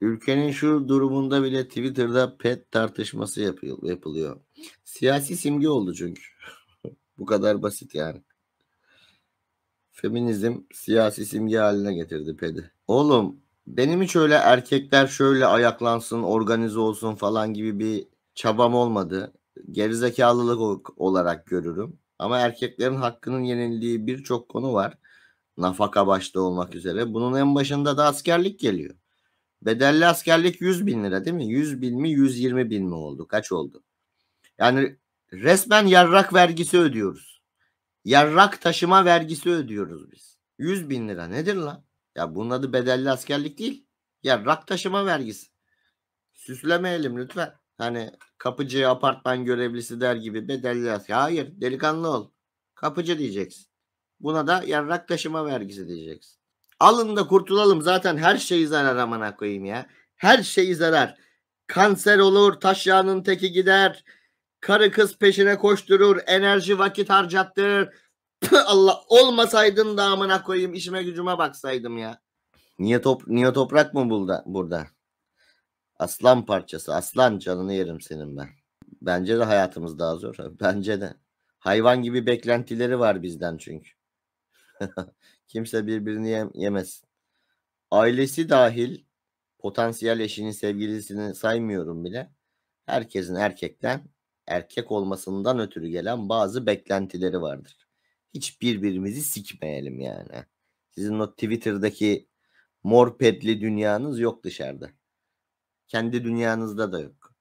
Ülkenin şu durumunda bile Twitter'da pet tartışması yapıyor, yapılıyor. Siyasi simge oldu çünkü. Bu kadar basit yani. Feminizm siyasi simge haline getirdi pedi. Oğlum benim hiç öyle erkekler şöyle ayaklansın, organize olsun falan gibi bir çabam olmadı. Gerizekalılık olarak görürüm. Ama erkeklerin hakkının yenildiği birçok konu var. Nafaka başta olmak üzere. Bunun en başında da askerlik geliyor. Bedelli askerlik 100 bin lira değil mi? 100 bin mi 120 bin mi oldu? Kaç oldu? Yani resmen yarrak vergisi ödüyoruz. Yarrak taşıma vergisi ödüyoruz biz. 100 bin lira nedir lan? Ya bunun adı bedelli askerlik değil. Yarrak taşıma vergisi. Süslemeyelim lütfen. Hani kapıcı apartman görevlisi der gibi bedelli asker. Hayır delikanlı ol. Kapıcı diyeceksin. Buna da yarrak taşıma vergisi diyeceksin. Alın da kurtulalım zaten her şeyi zarar amına koyayım ya. Her şeyi zarar. Kanser olur, taş yağının teki gider. Karı kız peşine koşturur, enerji vakit harcattırır. Allah olmasaydın da amına koyayım işime gücüme baksaydım ya. Niye top niye toprak mı burada burada? Aslan parçası, aslan canını yerim senin ben. Bence de hayatımız daha zor. Bence de. Hayvan gibi beklentileri var bizden çünkü. Kimse birbirini yem yemez. Ailesi dahil potansiyel eşinin sevgilisini saymıyorum bile. Herkesin erkekten erkek olmasından ötürü gelen bazı beklentileri vardır. Hiç birbirimizi sikmeyelim yani. Sizin o Twitter'daki mor pedli dünyanız yok dışarıda. Kendi dünyanızda da yok.